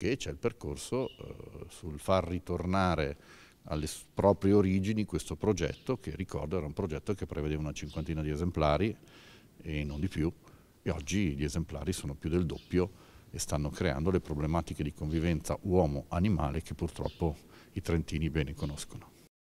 che c'è il percorso eh, sul far ritornare alle proprie origini questo progetto che ricordo era un progetto che prevedeva una cinquantina di esemplari e non di più e oggi gli esemplari sono più del doppio e stanno creando le problematiche di convivenza uomo-animale che purtroppo i trentini bene conoscono.